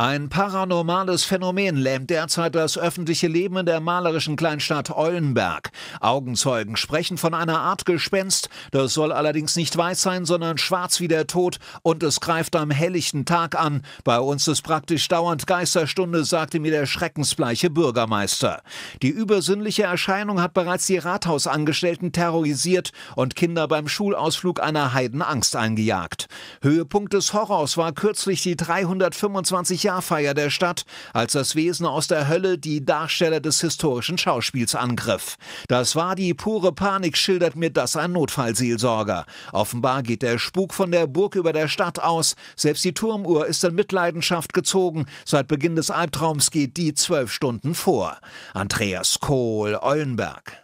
Ein paranormales Phänomen lähmt derzeit das öffentliche Leben in der malerischen Kleinstadt Eulenberg. Augenzeugen sprechen von einer Art Gespenst, das soll allerdings nicht weiß sein, sondern schwarz wie der Tod und es greift am helllichten Tag an. Bei uns ist praktisch dauernd Geisterstunde, sagte mir der schreckensbleiche Bürgermeister. Die übersinnliche Erscheinung hat bereits die Rathausangestellten terrorisiert und Kinder beim Schulausflug einer Heidenangst eingejagt. Höhepunkt des Horrors war kürzlich die 325 Jahrfeier der Stadt, als das Wesen aus der Hölle die Darsteller des historischen Schauspiels angriff. Das war die pure Panik, schildert mir das ein Notfallseelsorger. Offenbar geht der Spuk von der Burg über der Stadt aus. Selbst die Turmuhr ist in Mitleidenschaft gezogen. Seit Beginn des Albtraums geht die zwölf Stunden vor. Andreas Kohl, Eulenberg.